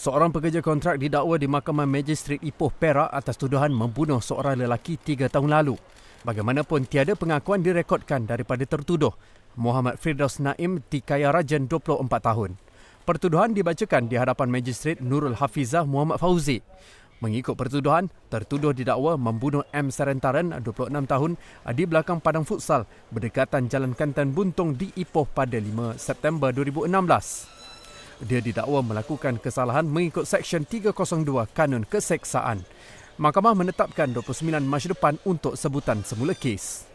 Seorang pekerja kontrak didakwa di Mahkamah Magistrate Ipoh Perak atas tuduhan membunuh seorang lelaki tiga tahun lalu. Bagaimanapun, tiada pengakuan direkodkan daripada tertuduh, Muhammad Firdaus Naim Tikaya Rajan, 24 tahun. Pertuduhan dibacakan di hadapan Magistrate Nurul Hafizah Muhammad Fauzi. Mengikut pertuduhan, tertuduh didakwa membunuh M. Sarantaran, 26 tahun, di belakang Padang Futsal berdekatan Jalan Kantan Buntung di Ipoh pada 5 September 2016 dia didakwa melakukan kesalahan mengikut Seksyen 302 Kanun Keseksaan. Mahkamah menetapkan 29 Mac depan untuk sebutan semula kes.